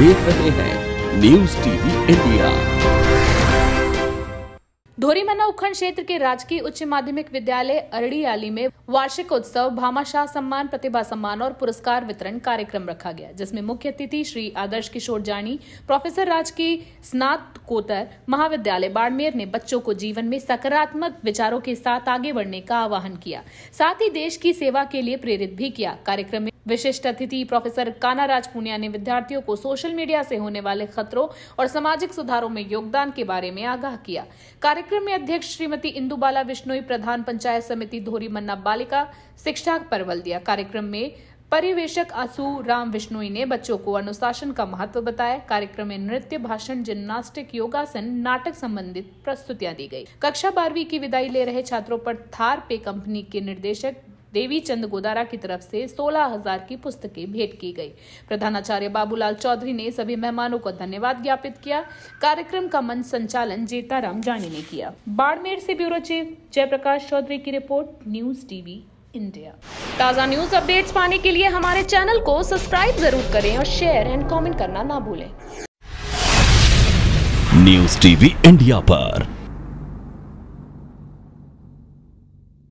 देख रहे हैं न्यूज टीवी इंडिया धोरीमना उपखंड क्षेत्र के राजकीय उच्च माध्यमिक विद्यालय आली में वार्षिक उत्सव भामाशाह सम्मान प्रतिभा सम्मान और पुरस्कार वितरण कार्यक्रम रखा गया जिसमें मुख्य अतिथि श्री आदर्श किशोर जानी प्रोफेसर राजकीय स्नातकोत्तर महाविद्यालय बाड़मेर ने बच्चों को जीवन में सकारात्मक विचारों के साथ आगे बढ़ने का आह्वान किया साथ ही देश की सेवा के लिए प्रेरित भी किया कार्यक्रम में विशिष्ट अतिथि प्रोफेसर कानाराज पुनिया ने विद्यार्थियों को सोशल मीडिया से होने वाले खतरों और सामाजिक सुधारों में योगदान के बारे में आगाह किया कार्यक्रम में अध्यक्ष श्रीमती इंदुबाला विश्नोई प्रधान पंचायत समिति धोरी मन्ना बालिका शिक्षा पर बल दिया कार्यक्रम में परिवेशक आसू राम विष्णुई ने बच्चों को अनुशासन का महत्व बताया कार्यक्रम में नृत्य भाषण जिम्नास्टिक योगासन नाटक संबंधित प्रस्तुतियां दी गई कक्षा बारहवीं की विदाई ले रहे छात्रों पर थार पे कंपनी के निर्देशक देवी चंद गोदारा की तरफ से सोलह हजार की पुस्तकें भेंट की गई प्रधानाचार्य बाबूलाल चौधरी ने सभी मेहमानों को धन्यवाद ज्ञापित किया कार्यक्रम का मंच संचालन जेताराम जानी ने किया बाड़मेर से ब्यूरो चीफ जयप्रकाश चौधरी की रिपोर्ट न्यूज टीवी इंडिया ताज़ा न्यूज अपडेट्स पाने के लिए हमारे चैनल को सब्सक्राइब जरूर करें और शेयर एंड कॉमेंट करना ना भूलें न्यूज टीवी इंडिया आरोप